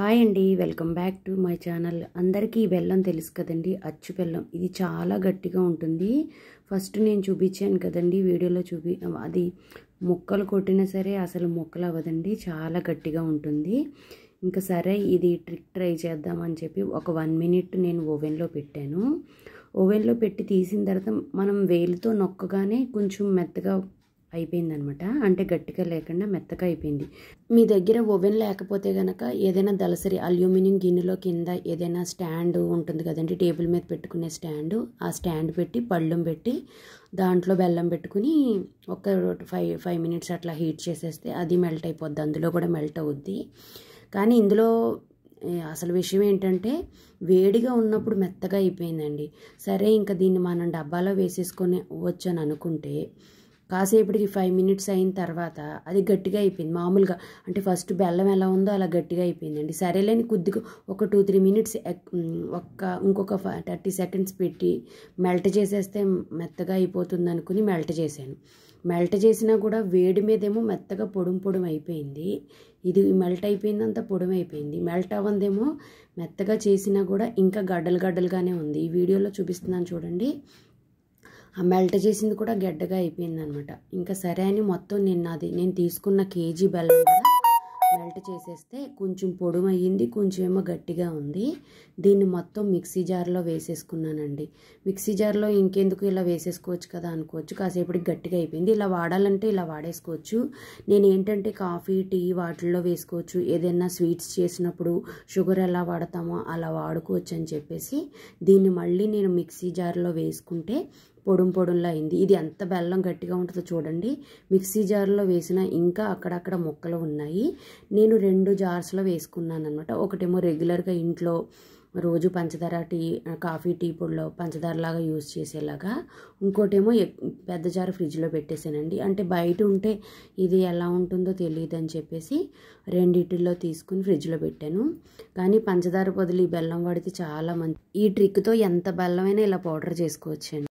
hi అండి welcome back to my channel అందరికీ ఈ బెల్లం తెలుసు కదండి అచ్చు బెల్లం ఇది చాలా గట్టిగా ఉంటుంది ఫస్ట్ నేను చూపించాను కదండి వీడియోలో చూపి అది ముక్కలు కొట్టినా సరే అసలు ముక్కలు అవ్వదండి చాలా గట్టిగా ఉంటుంది ఇంకా సరే ఇది ట్రిక్ ట్రై చేద్దామని చెప్పి ఒక వన్ మినిట్ నేను ఓవెన్లో పెట్టాను ఓవెన్లో పెట్టి తీసిన తర్వాత మనం వేలితో నొక్కగానే కొంచెం మెత్తగా అయిపోయిందనమాట అంటే గట్టిగా లేకుండా మెత్తగా అయిపోయింది మీ దగ్గర ఓవెన్ లేకపోతే కనుక ఏదైనా దలసరి అల్యూమినియం గిన్నెలో కింద ఏదైనా స్టాండ్ ఉంటుంది కదండి టేబుల్ మీద పెట్టుకునే స్టాండు ఆ స్టాండ్ పెట్టి పళ్ళం పెట్టి దాంట్లో బెల్లం పెట్టుకుని ఒక ఫైవ్ ఫైవ్ మినిట్స్ అట్లా హీట్ చేసేస్తే అది మెల్ట్ అయిపోద్ది అందులో కూడా మెల్ట్ అవుద్ది కానీ ఇందులో అసలు విషయం ఏంటంటే వేడిగా ఉన్నప్పుడు మెత్తగా అయిపోయిందండి సరే ఇంకా దీన్ని మనం డబ్బాలో వేసేసుకొని వచ్చాను అనుకుంటే కాసేపటికి ఫైవ్ మినిట్స్ అయిన తర్వాత అది గట్టిగా అయిపోయింది మామూలుగా అంటే ఫస్ట్ బెల్లం ఎలా ఉందో అలా గట్టిగా అయిపోయిందండి సరేలేని కొద్దిగా ఒక టూ త్రీ మినిట్స్ ఒక్క ఇంకొక థర్టీ సెకండ్స్ పెట్టి మెల్ట్ చేసేస్తే మెత్తగా అయిపోతుంది అనుకుని మెల్ట్ చేశాను మెల్ట్ చేసినా కూడా వేడి మీదేమో మెత్తగా పొడుం పొడుం అయిపోయింది ఇది మెల్ట్ అయిపోయిందంతా పొడుం అయిపోయింది మెల్ట్ అవ్వందేమో మెత్తగా చేసినా కూడా ఇంకా గడ్డలు గడ్డలుగానే ఉంది ఈ వీడియోలో చూపిస్తున్నాను చూడండి ఆ మెల్ట్ చేసింది కూడా గడ్డగా అయిపోయింది అనమాట ఇంకా సరే అని మొత్తం నిన్న అది నేను తీసుకున్న కేజీ బెల్లం కూడా మెల్ట్ చేసేస్తే కొంచెం పొడుమయ్యింది కొంచెం ఏమో గట్టిగా ఉంది దీన్ని మొత్తం మిక్సీ జార్లో వేసేసుకున్నానండి మిక్సీ జార్లో ఇంకెందుకు ఇలా వేసేసుకోవచ్చు కదా అనుకోవచ్చు కాసేపటికి గట్టిగా అయిపోయింది ఇలా వాడాలంటే ఇలా వాడేసుకోవచ్చు నేను ఏంటంటే కాఫీ టీ వాటిల్లో వేసుకోవచ్చు ఏదైనా స్వీట్స్ చేసినప్పుడు షుగర్ ఎలా వాడతామో అలా వాడుకోవచ్చు అని చెప్పేసి దీన్ని మళ్ళీ నేను మిక్సీ జార్లో వేసుకుంటే పొడుం పొడుంలా అయింది ఇది ఎంత బెల్లం గట్టిగా ఉంటుందో చూడండి మిక్సీ జార్లో వేసిన ఇంకా అక్కడక్కడ మొక్కలు ఉన్నాయి నేను రెండు జార్స్లో వేసుకున్నాను అనమాట ఒకటేమో రెగ్యులర్గా ఇంట్లో రోజు పంచదార టీ కాఫీ టీ పొడిలో పంచదారలాగా యూజ్ చేసేలాగా ఇంకోటేమో పెద్ద జారు ఫ్రిడ్జ్లో పెట్టేశానండి అంటే బయట ఉంటే ఇది ఎలా ఉంటుందో తెలియదు అని చెప్పేసి రెండింటిలో తీసుకుని ఫ్రిడ్జ్లో పెట్టాను కానీ పంచదార బదులు ఈ బెల్లం వాడితే చాలా మంచి ఈ ట్రిక్తో ఎంత బెల్లమైనా ఇలా పౌడర్ చేసుకోవచ్చు